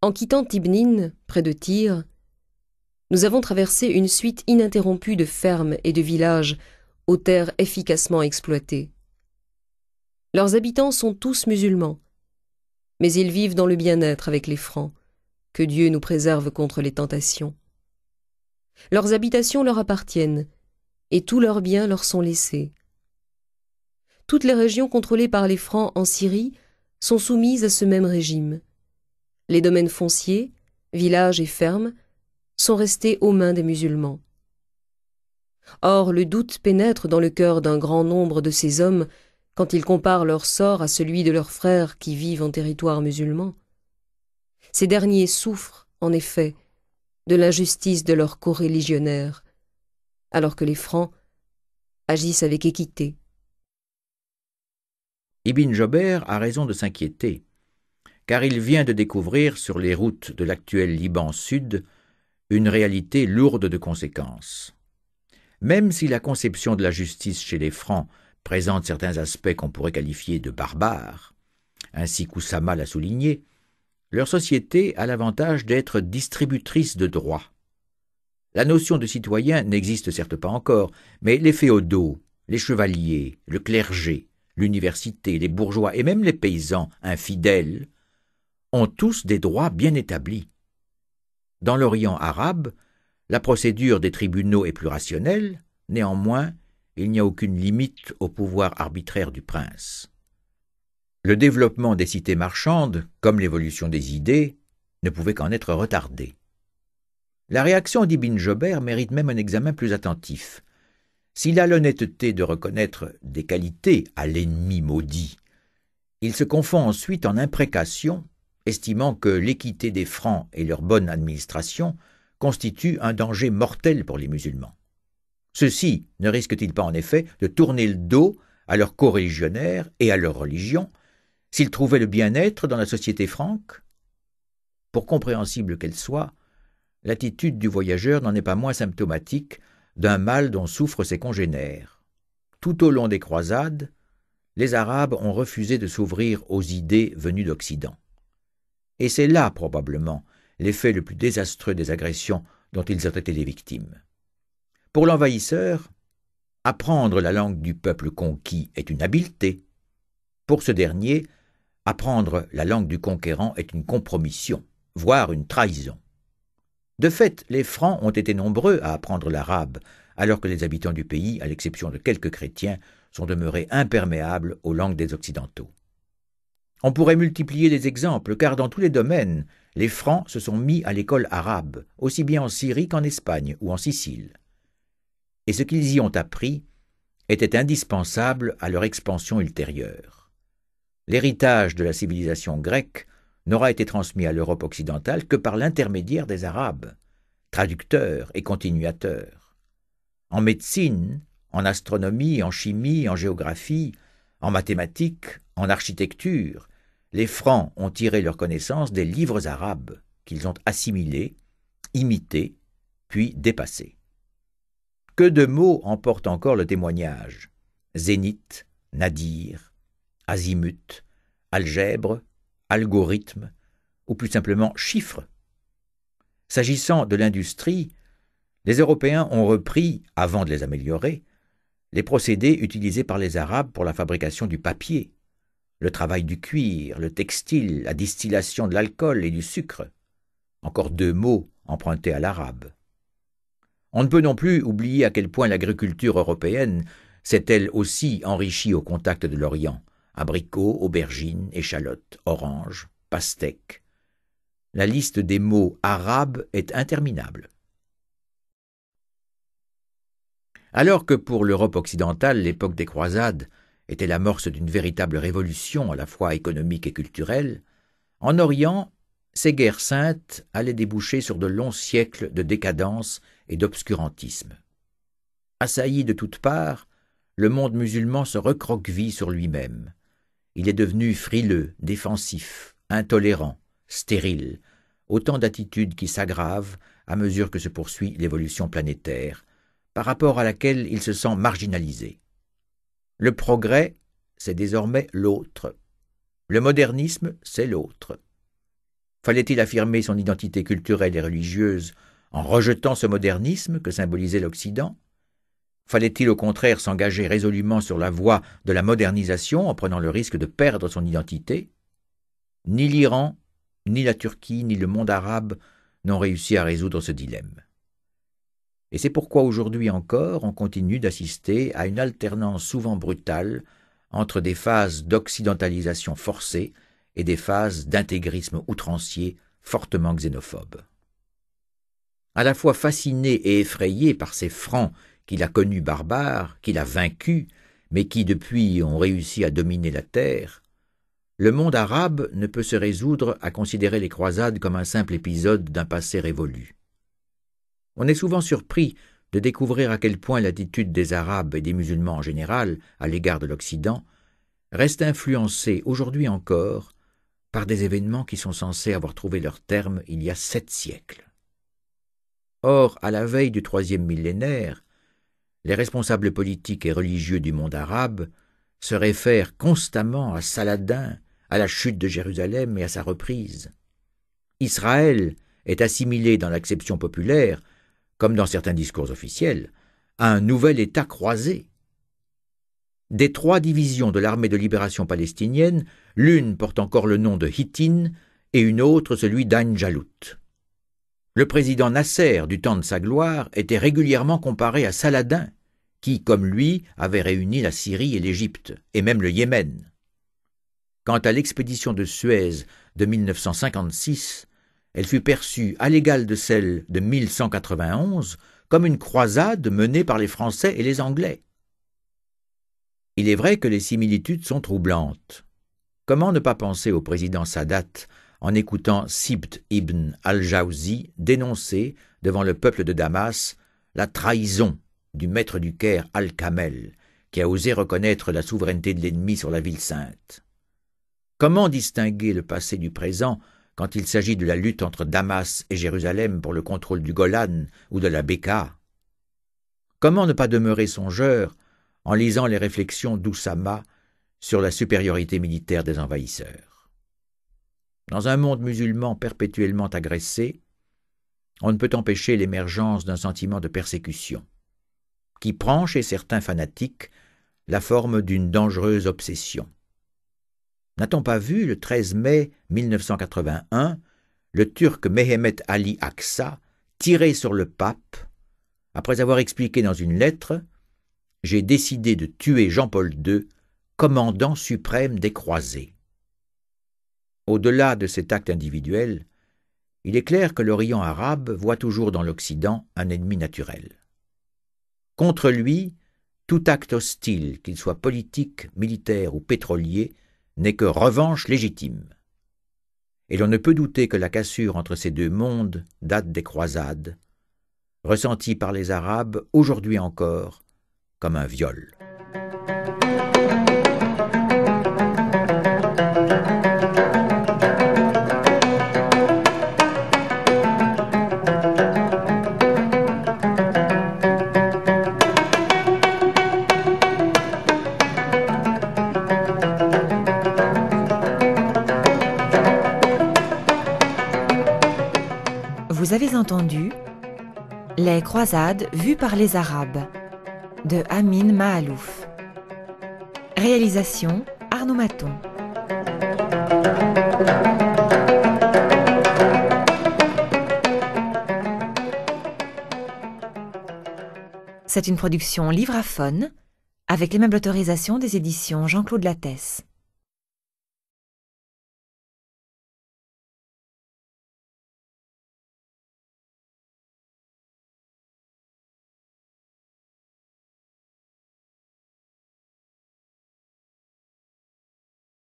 En quittant Tibnine, près de Tyr, nous avons traversé une suite ininterrompue de fermes et de villages aux terres efficacement exploitées. Leurs habitants sont tous musulmans, mais ils vivent dans le bien-être avec les Francs, que Dieu nous préserve contre les tentations. Leurs habitations leur appartiennent, et tous leurs biens leur sont laissés. Toutes les régions contrôlées par les Francs en Syrie sont soumises à ce même régime les domaines fonciers, villages et fermes sont restés aux mains des musulmans. Or le doute pénètre dans le cœur d'un grand nombre de ces hommes quand ils comparent leur sort à celui de leurs frères qui vivent en territoire musulman. Ces derniers souffrent, en effet, de l'injustice de leurs co-religionnaires, alors que les Francs agissent avec équité. Ibn Jobert a raison de s'inquiéter car il vient de découvrir sur les routes de l'actuel Liban Sud une réalité lourde de conséquences. Même si la conception de la justice chez les Francs présente certains aspects qu'on pourrait qualifier de barbares, ainsi qu'Oussama l'a souligné, leur société a l'avantage d'être distributrice de droits. La notion de citoyen n'existe certes pas encore, mais les féodaux, les chevaliers, le clergé, l'université, les bourgeois et même les paysans infidèles ont tous des droits bien établis. Dans l'Orient arabe, la procédure des tribunaux est plus rationnelle, néanmoins, il n'y a aucune limite au pouvoir arbitraire du prince. Le développement des cités marchandes, comme l'évolution des idées, ne pouvait qu'en être retardé. La réaction d'Ibn Jobert mérite même un examen plus attentif. S'il a l'honnêteté de reconnaître des qualités à l'ennemi maudit, il se confond ensuite en imprécations estimant que l'équité des Francs et leur bonne administration constituent un danger mortel pour les musulmans. Ceux-ci ne risquent-ils pas en effet de tourner le dos à leurs co-religionnaires et à leur religion s'ils trouvaient le bien-être dans la société franque Pour compréhensible qu'elle soit, l'attitude du voyageur n'en est pas moins symptomatique d'un mal dont souffrent ses congénères. Tout au long des croisades, les Arabes ont refusé de s'ouvrir aux idées venues d'Occident et c'est là probablement l'effet le plus désastreux des agressions dont ils ont été les victimes. Pour l'envahisseur, apprendre la langue du peuple conquis est une habileté. Pour ce dernier, apprendre la langue du conquérant est une compromission, voire une trahison. De fait, les Francs ont été nombreux à apprendre l'arabe, alors que les habitants du pays, à l'exception de quelques chrétiens, sont demeurés imperméables aux langues des Occidentaux. On pourrait multiplier les exemples, car dans tous les domaines, les Francs se sont mis à l'école arabe, aussi bien en Syrie qu'en Espagne ou en Sicile. Et ce qu'ils y ont appris était indispensable à leur expansion ultérieure. L'héritage de la civilisation grecque n'aura été transmis à l'Europe occidentale que par l'intermédiaire des Arabes, traducteurs et continuateurs. En médecine, en astronomie, en chimie, en géographie, en mathématiques, en architecture, les Francs ont tiré leur connaissance des livres arabes qu'ils ont assimilés, imités, puis dépassés. Que de mots emportent encore le témoignage Zénith, nadir, azimut, algèbre, algorithme, ou plus simplement chiffre. S'agissant de l'industrie, les Européens ont repris, avant de les améliorer, les procédés utilisés par les Arabes pour la fabrication du papier, le travail du cuir, le textile, la distillation de l'alcool et du sucre. Encore deux mots empruntés à l'arabe. On ne peut non plus oublier à quel point l'agriculture européenne s'est elle aussi enrichie au contact de l'Orient abricots, aubergines, échalotes, oranges, pastèques. La liste des mots arabes est interminable. Alors que pour l'Europe occidentale, l'époque des croisades était l'amorce d'une véritable révolution à la fois économique et culturelle, en Orient, ces guerres saintes allaient déboucher sur de longs siècles de décadence et d'obscurantisme. Assailli de toutes parts, le monde musulman se recroqueville sur lui-même. Il est devenu frileux, défensif, intolérant, stérile, autant d'attitudes qui s'aggravent à mesure que se poursuit l'évolution planétaire, par rapport à laquelle il se sent marginalisé. Le progrès, c'est désormais l'autre. Le modernisme, c'est l'autre. Fallait-il affirmer son identité culturelle et religieuse en rejetant ce modernisme que symbolisait l'Occident Fallait-il au contraire s'engager résolument sur la voie de la modernisation en prenant le risque de perdre son identité Ni l'Iran, ni la Turquie, ni le monde arabe n'ont réussi à résoudre ce dilemme. Et c'est pourquoi aujourd'hui encore on continue d'assister à une alternance souvent brutale entre des phases d'occidentalisation forcée et des phases d'intégrisme outrancier fortement xénophobe. À la fois fasciné et effrayé par ces francs qu'il a connus barbares, qu'il a vaincus, mais qui depuis ont réussi à dominer la terre, le monde arabe ne peut se résoudre à considérer les croisades comme un simple épisode d'un passé révolu. On est souvent surpris de découvrir à quel point l'attitude des Arabes et des musulmans en général à l'égard de l'Occident reste influencée aujourd'hui encore par des événements qui sont censés avoir trouvé leur terme il y a sept siècles. Or, à la veille du troisième millénaire, les responsables politiques et religieux du monde arabe se réfèrent constamment à Saladin, à la chute de Jérusalem et à sa reprise. Israël est assimilé dans l'acception populaire comme dans certains discours officiels, à un nouvel État croisé. Des trois divisions de l'armée de libération palestinienne, l'une porte encore le nom de Hittin et une autre celui d'Ain Jalout. Le président Nasser, du temps de sa gloire, était régulièrement comparé à Saladin, qui, comme lui, avait réuni la Syrie et l'Égypte, et même le Yémen. Quant à l'expédition de Suez de 1956, elle fut perçue à l'égal de celle de 1191 comme une croisade menée par les Français et les Anglais. Il est vrai que les similitudes sont troublantes. Comment ne pas penser au président Sadat en écoutant Sibt ibn al-Jawzi dénoncer devant le peuple de Damas la trahison du maître du Caire al-Kamel, qui a osé reconnaître la souveraineté de l'ennemi sur la ville sainte Comment distinguer le passé du présent quand il s'agit de la lutte entre Damas et Jérusalem pour le contrôle du Golan ou de la Béka. Comment ne pas demeurer songeur en lisant les réflexions d'Oussama sur la supériorité militaire des envahisseurs Dans un monde musulman perpétuellement agressé, on ne peut empêcher l'émergence d'un sentiment de persécution, qui prend chez certains fanatiques la forme d'une dangereuse obsession. N'a-t-on pas vu, le 13 mai 1981, le Turc Mehemet Ali Aksa tirer sur le pape après avoir expliqué dans une lettre J'ai décidé de tuer Jean-Paul II, commandant suprême des croisés. Au-delà de cet acte individuel, il est clair que l'Orient arabe voit toujours dans l'Occident un ennemi naturel. Contre lui, tout acte hostile, qu'il soit politique, militaire ou pétrolier, n'est que revanche légitime. Et l'on ne peut douter que la cassure entre ces deux mondes date des croisades, ressentie par les Arabes aujourd'hui encore comme un viol. entendu Les croisades vues par les Arabes de Amin Maalouf. Réalisation Arnaud Maton. C'est une production livraphone avec les mêmes autorisations des éditions Jean-Claude Lattès.